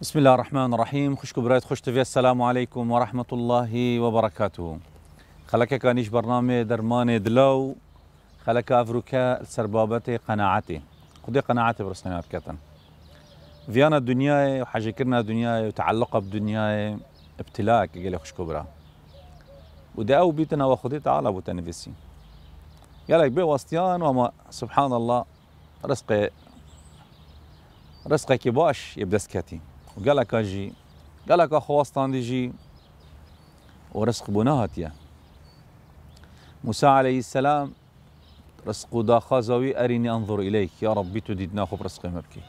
بسم الله الرحمن الرحيم خوش كبرات خوش تفيا السلام عليكم ورحمة الله وبركاته خلاك كانيش برنامج درمان دلو خلاك أفروكا سربابتي قناعتي خدي قناعتي برسنا كتن فيانا الدنيا وحاجة كرنا الدنيا وتعلقها بدنيا ابتلاك قال خوش كبرى ودي أو بيتنا وخدي تعالى بوتنفسي قال لك بواسطيان وما سبحان الله رزقي رزقك باش يبدس كاتين وقالك جي قالك خواصتان ديجي ورزق بناهت يا موسى عليه السلام رزق دا خازوي أرني أنظر إليك يا ربي تديدنا خب رزق مبكي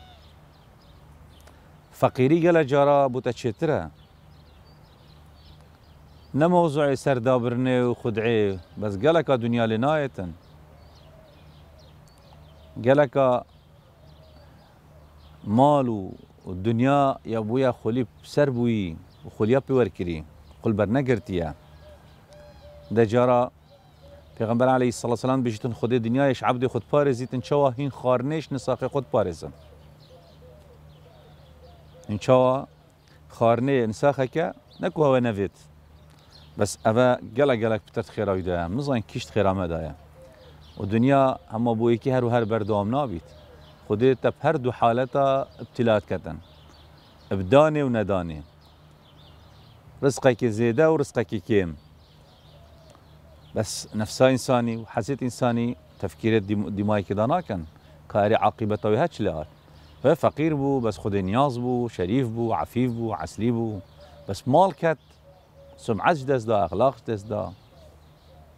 فقيري قال جارا بوتشترا نموزع سردا برني وخدعي بس قالك دنيا لنايتن قالك مال والدنيا يا بويا خلي بسر بوي وخليا بوركري قل برنقرتيا ده جرى پیغمبر علیه الصلاة والسلام بجتن خود دنیایش عبد خود پارزیتن شوا هين خارنش نساق خود پارزن ان شاء الله خارني که نکو هوا نوید بس ابا گلا گلا بتت خیرای دایم نزان کشت خیرامه دایم و دنیا همه بویکی هر و هر بردام نابید خودی تب هر دو حالتا ابتلات کردن بدانه و ندانه رزقك زيادة ورزقك كيم بس نفسا إنساني وحسيت إنساني تفكير دماغي كده ناكن كاري عاقبته وهاتش لها فقير بو بس خدي نياز بو شريف بو عفيف بو عسلي بو بس مال كت سمعتش دز دا أخلاق دز دا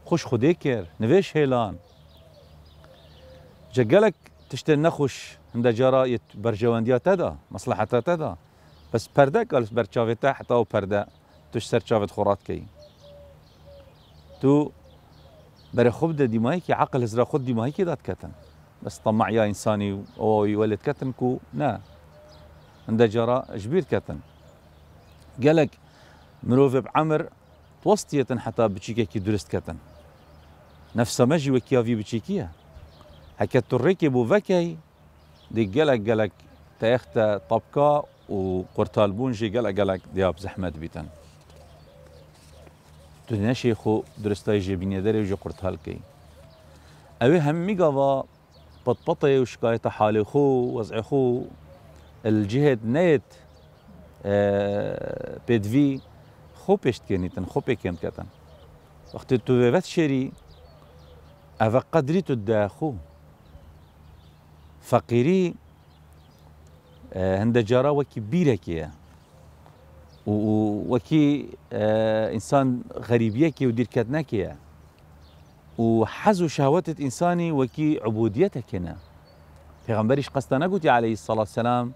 خوش خديكر نفيش هيلان جقلك تشتل نخوش هند جرايت برجوانديا تدا مصلحة تدا بس بردا قال برشافي تحت او بردا تش سرچاوه خورات كي تو خبدة دي دیمایی که عقل هزرا دي دیمایی که داد كتن بس طمع يا انساني او يولد كتنكو نا عند جرا جبير كتن قالك مروف بعمر توسطية حتى بتشيكي درست كتن نفسه مجي وكيافي بتشيكيه تركب وفكي دي جلك جلك تاختا طبقة وقرطال بونجي جلك جلك دياب زحمت بيتن تنشي خو درستای جبینه داري جو قرطال كي اوی هم میگوا بطبطي وشكاية حالي خو وزعي خو الجهد نيت اه بدفي خو بيشت كينيتن خو پکند كتن وقت تو وقت شری او قدري تو داخو خو فقيري اه، هند جارا وكي بيركي و وكي اه، انسان غريبيكي ودير كتناكي و حزو شهوات الانسان وكي عبوديتك هنا في غنبريش قصدنا عليه الصلاة والسلام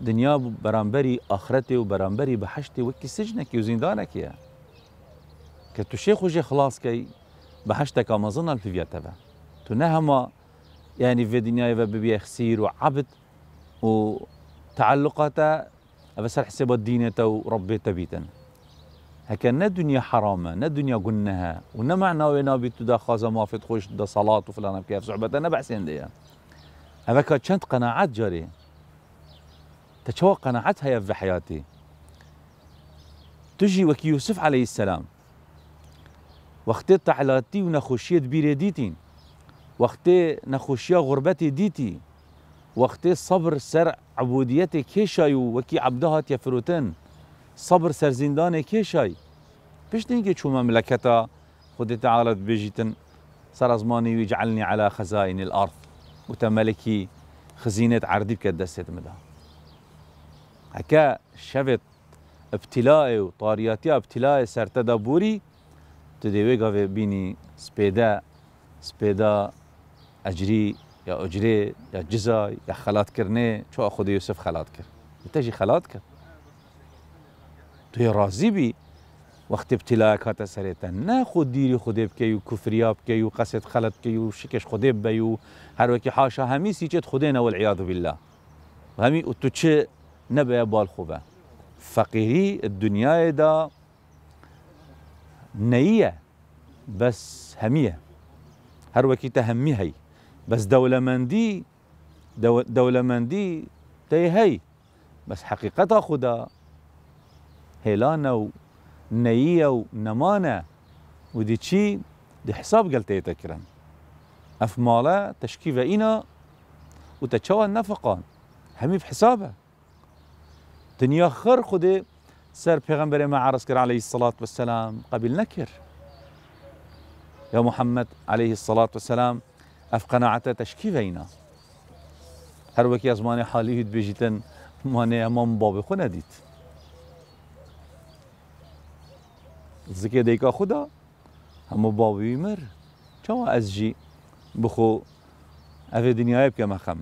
دنيا برامبري آخرتي وبرامبري بحشتي وكي سجنك وزندانك يا كتو شيخ وجي خلاص كي بحشتك ما ظن الفيفيا تبع تنهما يعني في دنياي ببيع خسير وعبد وتعلقاتا بس الدين تو ربي تبيتا هكا نا دنيا حرامة نا دنيا قلناها ونا معناوي وينا بيتو دا خازا ما في تخوش دا صلاة وفلان بكيف صعبة انا بحسين ديا هذاك كانت قناعات جاري تشوى قناعتها يا في حياتي تجي وكي يوسف عليه السلام وقت تعلاتي ونخشيت بيريديتين وقتی نخوشیا غربتی دیتی وقتی صبر سر عبودیت کشای و وکی عبده هات فروتن صبر سر زندان کشای پشت اینکه چون مملکتا خود تعالی بجیتن سر ازمانی جعلنی على خزائن الارض و تملکی خزینت عردی بکد دستت مده هکا شفت ابتلاء و طاریاتی ابتلاء سر بوری تو دیوی گاوی بینی سپیده سپیده اجري يا اجري يا جزا يا خلات كرني شو اخذ يوسف خلات كر تجي خلات كر تو راضي بي وقت ابتلاك هات سريتا نا خود ديري خود بکی و کفریاب کی و قصد خلط كي و شکش خود هر وکی حاشا همي سیچت خودينا والعياذ بالله همي همی تو چه نبا بال خوبه فقيري الدنيا دا نية بس همية هر وکی تهمي هي بس دولة مندي دولة مندي تي هي بس حقيقة خدا هيلانا و نیه و نمانه ودي تشي دي حساب قلت يتكرن اف مالا تشكيفا اينا وتتشوى النفقا همي في حسابه دنيا خر خدي سر بيغمبري ما عرض كر عليه الصلاة والسلام قبل نكر يا محمد عليه الصلاة والسلام اف قناعت تشکی وینا هر وکی از مانه حالی هید بجیتن مانه امام باب خو ندید زکی دیکا خدا همو بابی مر چاو از جی بخو اف دنیای بکم خم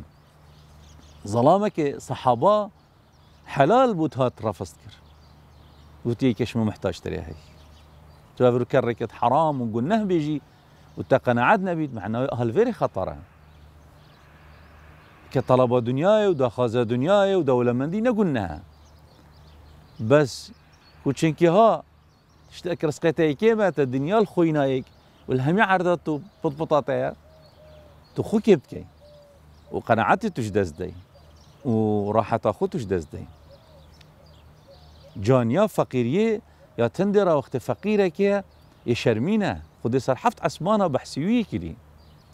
ظلامك صحابا حلال بود هات رفضت كر وتي كش محتاج تري هی تو كركت حرام گنه بيجي وتقنعتنا بيد معنا هالفيري خطره كطلبة دنياي ودا خازة دنياي ودولة مندينا قلناها بس وشنكي ها اشتاك رسقيتها كيما تا الدنيا لخوينايك والهمي عرضتو بطبطاتيا تو خوك يبكي وقناعتي تجدز دي وراحة اخو تجدز دي جانيا فقيريه يا تندرا وقت فقيرة كيه يشرمينا قدس الحفت عسمانا بحسيويكلي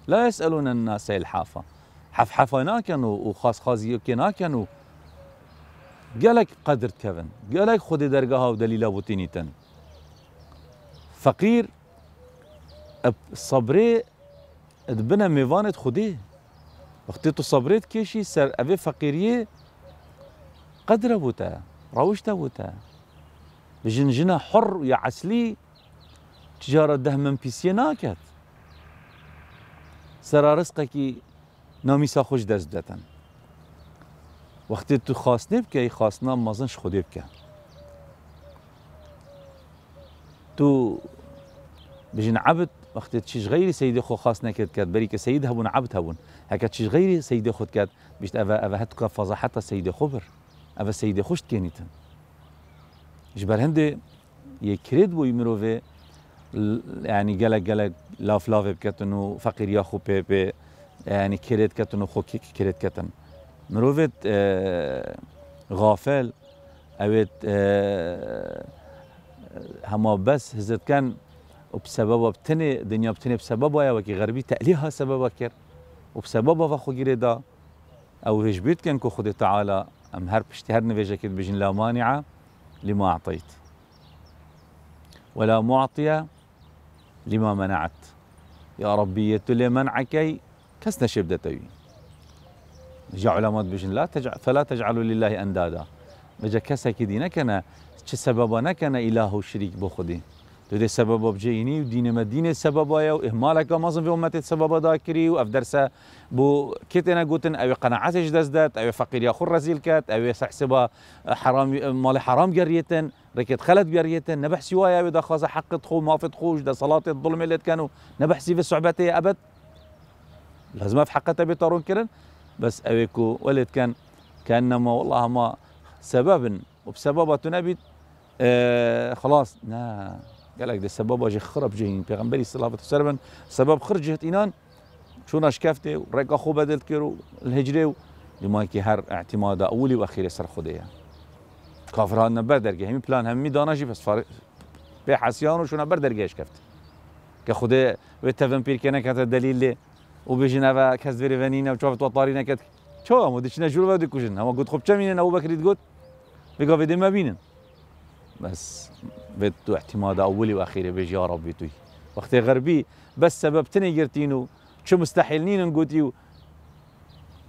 لا يسألون الناس الحافة حفا ناكن وخاص خازي كنا ناكن قالك قدر كيفن قالك خذ درجها ودليلها وتنيتن فقير صبري دبنا ميفانت خدي وقتی تو كيشي سر ابي فقيريه قدر بوتا روشتا بوتا بجن جنا حر يا عسلي تجارة دهمن پیسیه ناکد سرا رزقکی نامی سا خوش دست دتن وقتی تو خواست نب که نام مازنش خودی بکن تو بجن عبد وقت چیز غيري سيدي خو خاص نکرد کرد بری که هبون عبد هبون هكا چیز غيري سيدي خود کرد بیشت افا اوه هت که فضاحت سید خبر اوه سید خوشت کنیتن اجبر هندي یک کرد بوی يعني جلك جلك لاف لاف بكتنو فقير ياخو بي بي يعني كريت كتنو خو كريت كتن مروفت آه، غافل اويت آه، هما بس هزت كان وبسبب بتني دنيا بتني بسببها يا وكي غربي تأليها سببها كر وبسببها فخو جريدا او هيش بيت كان كو خدي تعالى ام هر بشتي هر نفيجة بجن لا مانعة لما أعطيت ولا معطية لما منعت يا ربي يتلي منعكي كسنا شبدتي جاء علماء بجن لا تجعل فلا تجعلوا لله اندادا بجا كسا كدي نكنا سببا نكنا اله شريك بخدي دودي سبب بجيني ودين مدينة سببايا وإهمالك مازن في أمتي سببا داكري وأف درسة بو كتنا قوتن أو قناعاتش دزدت أو فقير ياخر رزيل كات أو سحسبا حرام مال حرام قريتن ركت خلت قريتن نبحسي وايا ودا خاصة حق تخو ما في تخوش دا صلاة الظلم اللي كانوا نبحسي في صعبتي أبد لازم في حقتها بيطارون كرن بس أويكو ولد كان كأنما والله ما سبب وبسببه نبي آه خلاص نا قال لك ده سبب واجه خرب جهين پیغمبري صلى الله عليه وسلم سبب خرج جهت اینان چون اش کفته و رقا بدل کرو الهجره لما يكي هر اعتماد أولي وأخيري اخیر سر خوده کافران نبر درگه همین پلان همی دانشی بس فارق به حسیان شو شون بر درگهش کفت که خوده و تفن پیر کنه کت دلیل و بجنه و کس بری ونینه و چافت و طاری نکت چه همو دیچنه جور و دیکوشن همو گود خب چه مینن او بکرید گود بگا ویده مبینن بس بده اعتماد اولي واخيري بيجي يا ربي توي وقت غربي بس سببتني قرتينو شو نين نقوتيو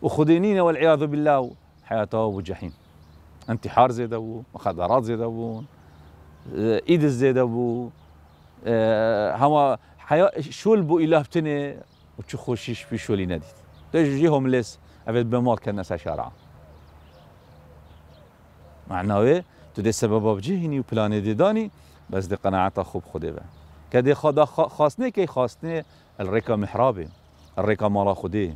وخدينينا والعياذ بالله حياته جحيم انتحار زي دبو مخدرات زي دبو ايد زي دبو اه هما حياة شو البو إلهبتني وشو خوشيش في شو اللي نديت تجيهم ليس أبد بمار كان نسا شارعه معناه تو ده سبب جهنی و پلان دیدانی بس ده قناعت خوب خوده به که ده خدا خواستنه که خواستنه الرکا محرابه الرکا مالا خوده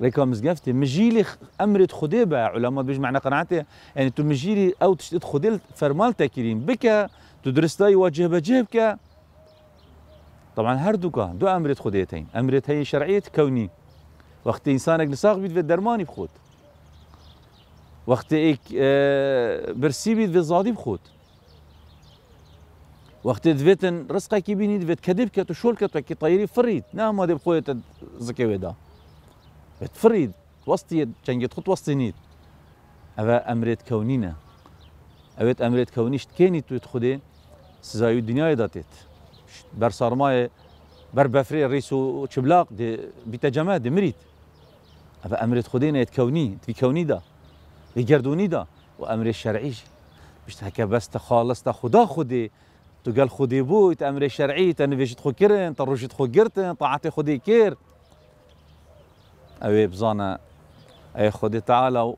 ریکا مزقفتي مجيلي امر خدي با علماء بيج معنى قناعتي يعني تو مجيلي او تشتت خدي فرمال تكريم بك تدرس لاي واجه بجيبك طبعا هر دوكا دو امرت خديتين امرت هي شرعيه كوني وقت انسانك لساق بيت في درمانی بخوت وقتی اه، برسیبید و زادی بخود وقتی دویتن رزقه کی بینید دویت کدیب کت و شول کت و کی طیری فرید نه ما دی بخویت زکی ودا بت فرید وسطی چنگت خط وسطی نید اوا امرت کونینه اوت امرت کونیشت کنی تو خودی سزایو دنیای داتیت بر سرمایه بر بفري الريس وشبلاق دي بتجماد مريت أبا أمرت خدينا يتكوني تكوني ده لجردوني دا وامر الشرعي مش جی بس تخالص بست خالص تا خدا خودی تو گل خودی بود تا امر شرعی تا نویشت خو کرن تا روشت خو گرتن طاعت خودی بزانا اي خدي تعالى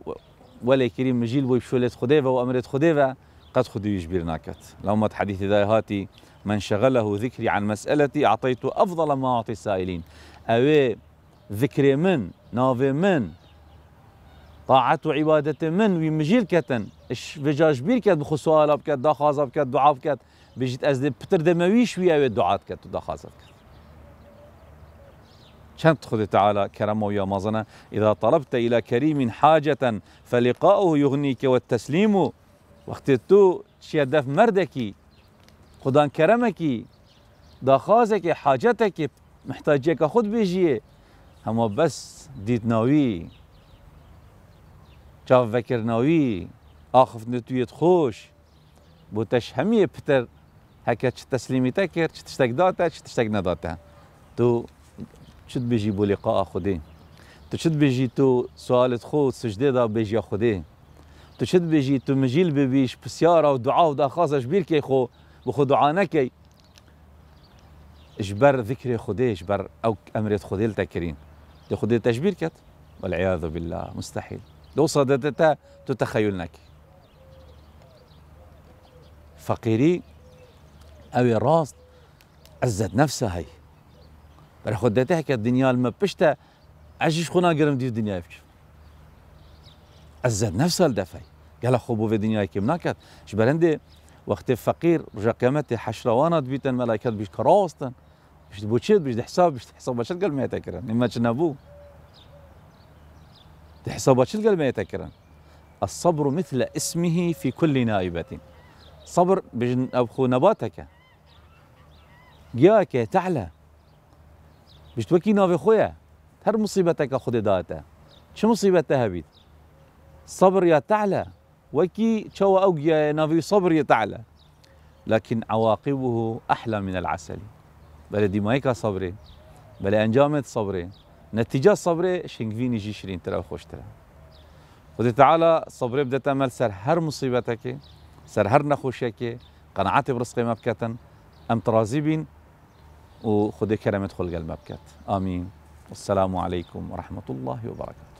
ولا كريم مجيل بوي بشولة خودی و امرت خودی و قد خدي يجبر ناكت لو حديث ذا هاتي من شغله ذكري عن مسألتي أعطيته أفضل ما أعطي السائلين أوي ذكري من نافي من طاعت وعبادة من ومجيل كتن اش فجاج بير كت بخسوالة بكت دا خازة بكت دعا بكت بجيت از بتر دمويش ويا ويا دعات كت ودا خازة بكت شنت خذ تعالى كرمه يا مظنة إذا طلبت إلى كريم حاجة فلقاؤه يغنيك والتسليم وقت تو شيدف مردكي خدان كرمك دا خازك حاجتك محتاجك خد بيجي هما بس ديتناوي چاو وکرناوی آخف تویت خوش بو تش همیه پتر هکه چه تسلیمی تا کرد چه تشتک داته چه تشتک تو چت بجی بو لقاء خودی تو چت بجی تو سوالت خود سجده دا بجی خودی تو چت بجی تو مجیل ببیش پسیارا و دعا و دخوازش بیر که خو بخو دعا نکی اجبر ذكر خدي اجبر او امرت خدي لتكرين دي خدي تجبير كت والعياذ بالله مستحيل دوسادتتا تتخيل نكي فقيري اوي راست عزت نفسها هي بل خدتها الدنيا الما بشتا عجيش خونا قرم دي الدنيا يفش عزت نفسها لدفعي قال خبو في الدنيا كي مناكت جبل عندي وقت فقير رجع حشرة وانا بيتن ملايكات بيش كراستن بيش بوتشيت بيش حساب بيش حساب باش قال ما تكرن ما تشنبو حسابات شو ما يتكرن الصبر مثل اسمه في كل نائبة صبر بجن أبخو نباتك جاك تعلى بجت توكي نافي خويا هر مصيبتك خود داتا شو مصيبتها تهبيت صبر يا تعلى وكي شو أو نافي صبر يا تعلى لكن عواقبه أحلى من العسل بل دي صبري بل أنجامت صبري نتیجه صبر شنگوینی جی شیرین تره و خوش تره خود تعالی صبر بدت عمل سر هر مصیبت که سر هر نخوشی که قناعت برزق مبکتن ام ترازی بین و خود کرمت خلق المبکت آمین والسلام عليكم ورحمة الله وبركاته